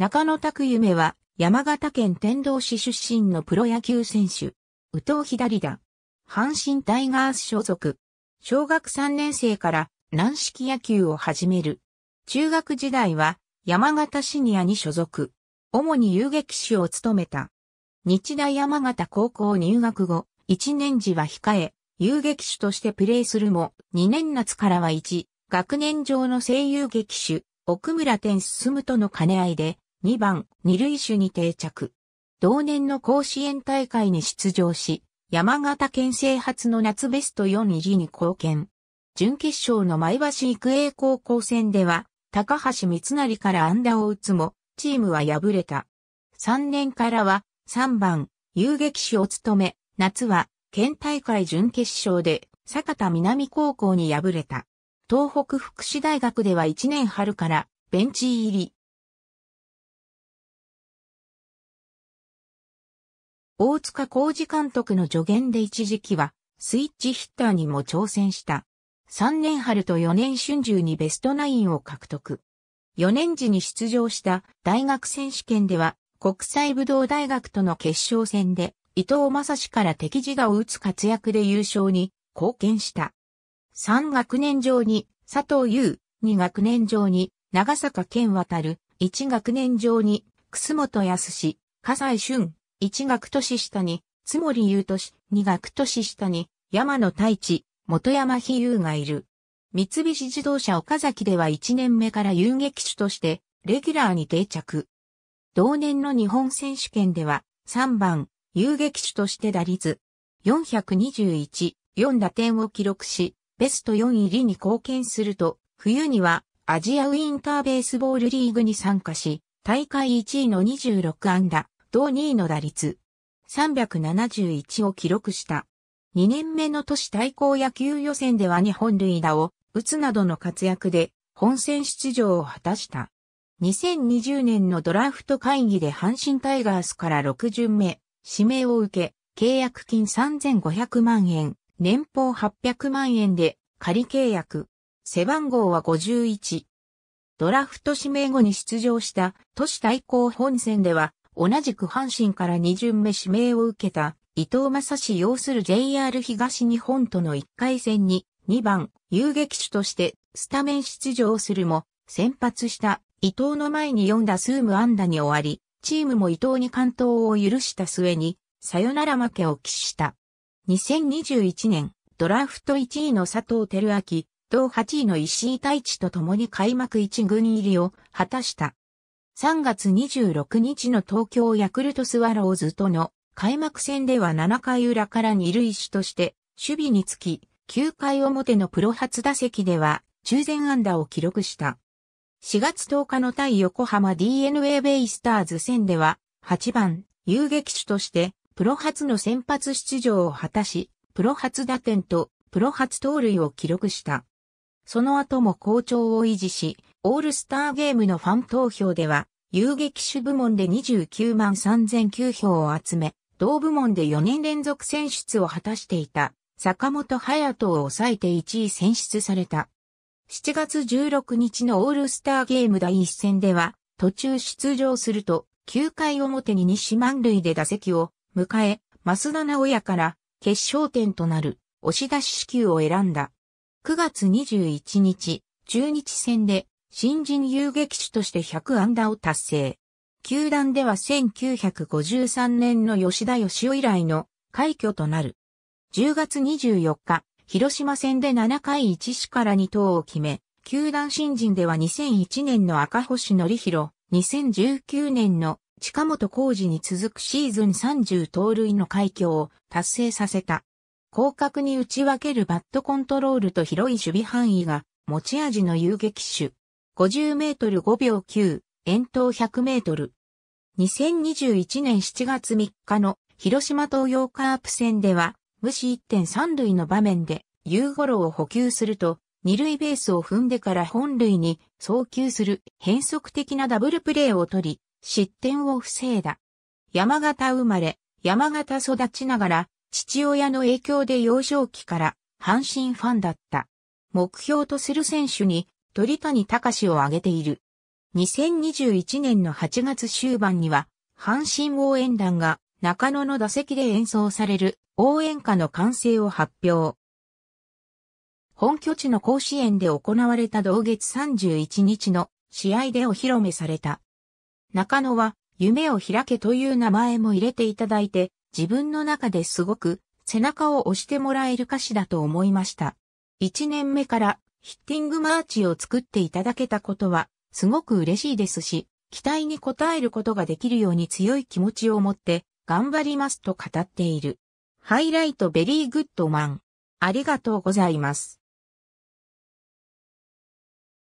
中野拓夢は山形県天童市出身のプロ野球選手。宇藤左だ。阪神タイガース所属。小学3年生から軟式野球を始める。中学時代は山形シニアに所属。主に遊撃手を務めた。日大山形高校入学後、1年時は控え、遊撃手としてプレーするも、2年夏からは1、学年上の声優劇手、奥村天進との兼ね合いで、2番、二塁手に定着。同年の甲子園大会に出場し、山形県制発の夏ベスト4入りに貢献。準決勝の前橋育英高校戦では、高橋光成から安打を打つも、チームは敗れた。3年からは、3番、遊撃手を務め、夏は、県大会準決勝で、坂田南高校に敗れた。東北福祉大学では1年春から、ベンチ入り。大塚浩二監督の助言で一時期は、スイッチヒッターにも挑戦した。3年春と4年春秋にベストナインを獲得。4年時に出場した大学選手権では、国際武道大学との決勝戦で、伊藤正史から敵自我を打つ活躍で優勝に貢献した。3学年上に佐藤優、2学年上に長坂健渡る、1学年上に楠本康史、笠井俊、1学年下に、津森優とし、2学年下に、山野太一、元山比優がいる。三菱自動車岡崎では1年目から遊撃手として、レギュラーに定着。同年の日本選手権では、3番、遊撃手として打率、421、4打点を記録し、ベスト4入りに貢献すると、冬にはアジアウィンターベースボールリーグに参加し、大会1位の26安打、同2位の打率371を記録した。2年目の都市対抗野球予選では日本塁打を打つなどの活躍で本戦出場を果たした。2020年のドラフト会議で阪神タイガースから6巡目、指名を受け、契約金3500万円、年俸800万円で仮契約。背番号は51。ドラフト指名後に出場した都市対抗本戦では同じく阪神から2巡目指名を受けた伊藤正史擁する JR 東日本との1回戦に2番遊撃手としてスタメン出場するも先発した伊藤の前に4打数無安打に終わり、チームも伊藤に完投を許した末にサヨナラ負けを喫した。2021年ドラフト1位の佐藤輝明、同8位の石井太一と共に開幕1軍入りを果たした。3月26日の東京ヤクルトスワローズとの開幕戦では7回裏から二塁手として守備につき、9回表のプロ初打席では中前安打を記録した。4月10日の対横浜 DNA ベイスターズ戦では8番遊撃手としてプロ初の先発出場を果たし、プロ初打点とプロ初盗塁を記録した。その後も好調を維持し、オールスターゲームのファン投票では、遊撃手部門で29万3009票を集め、同部門で4年連続選出を果たしていた、坂本隼人を抑えて1位選出された。7月16日のオールスターゲーム第1戦では、途中出場すると、9回表に西満塁で打席を迎え、増田直也から決勝点となる押し出し支給を選んだ。9月21日、中日戦で新人遊撃手として100安打を達成。球団では1953年の吉田義夫以来の快挙となる。10月24日、広島戦で7回1死から2投を決め、球団新人では2001年の赤星則弘、2019年の近本浩二に続くシーズン30盗塁の快挙を達成させた。広角に打ち分けるバットコントロールと広い守備範囲が持ち味の遊撃手。50メートル5秒9、遠投100メートル。2021年7月3日の広島東洋カープ戦では、無視1.3塁の場面で、ユーゴロを補給すると、二塁ベースを踏んでから本塁に送球する変則的なダブルプレーを取り、失点を防いだ。山形生まれ、山形育ちながら、父親の影響で幼少期から阪神ファンだった。目標とする選手に鳥谷隆を挙げている。2021年の8月終盤には、阪神応援団が中野の打席で演奏される応援歌の完成を発表。本拠地の甲子園で行われた同月31日の試合でお披露目された。中野は夢を開けという名前も入れていただいて自分の中ですごく背中を押してもらえる歌詞だと思いました。1年目からヒッティングマーチを作っていただけたことは、すごく嬉しいですし、期待に応えることができるように強い気持ちを持って、頑張りますと語っている。ハイライトベリーグッドマン。ありがとうございます。